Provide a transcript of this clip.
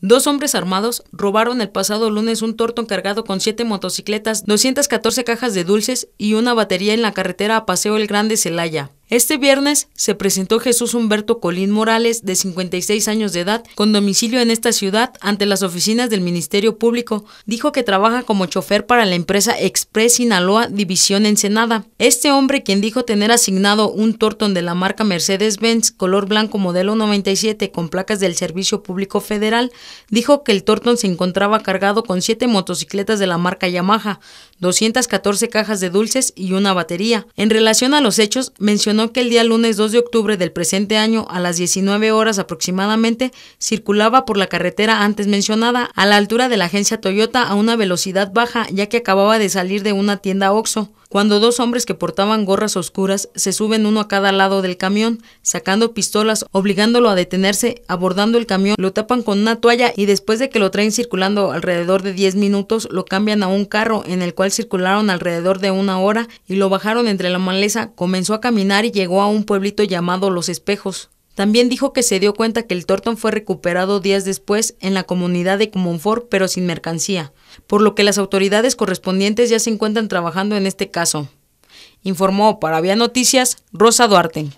Dos hombres armados robaron el pasado lunes un torto cargado con siete motocicletas, 214 cajas de dulces y una batería en la carretera a Paseo el Grande Celaya. Este viernes se presentó Jesús Humberto Colín Morales, de 56 años de edad, con domicilio en esta ciudad, ante las oficinas del Ministerio Público. Dijo que trabaja como chofer para la empresa Express Sinaloa División Ensenada. Este hombre, quien dijo tener asignado un tortón de la marca Mercedes-Benz, color blanco modelo 97, con placas del Servicio Público Federal, dijo que el tortón se encontraba cargado con siete motocicletas de la marca Yamaha, 214 cajas de dulces y una batería. En relación a los hechos, mencionó que el día lunes 2 de octubre del presente año, a las 19 horas aproximadamente, circulaba por la carretera antes mencionada, a la altura de la agencia Toyota, a una velocidad baja, ya que acababa de salir de una tienda OXO cuando dos hombres que portaban gorras oscuras se suben uno a cada lado del camión, sacando pistolas, obligándolo a detenerse, abordando el camión, lo tapan con una toalla y después de que lo traen circulando alrededor de 10 minutos, lo cambian a un carro en el cual circularon alrededor de una hora y lo bajaron entre la maleza, comenzó a caminar y llegó a un pueblito llamado Los Espejos. También dijo que se dio cuenta que el tortón fue recuperado días después en la comunidad de Comonfort, pero sin mercancía, por lo que las autoridades correspondientes ya se encuentran trabajando en este caso. Informó para Vía Noticias Rosa Duarte.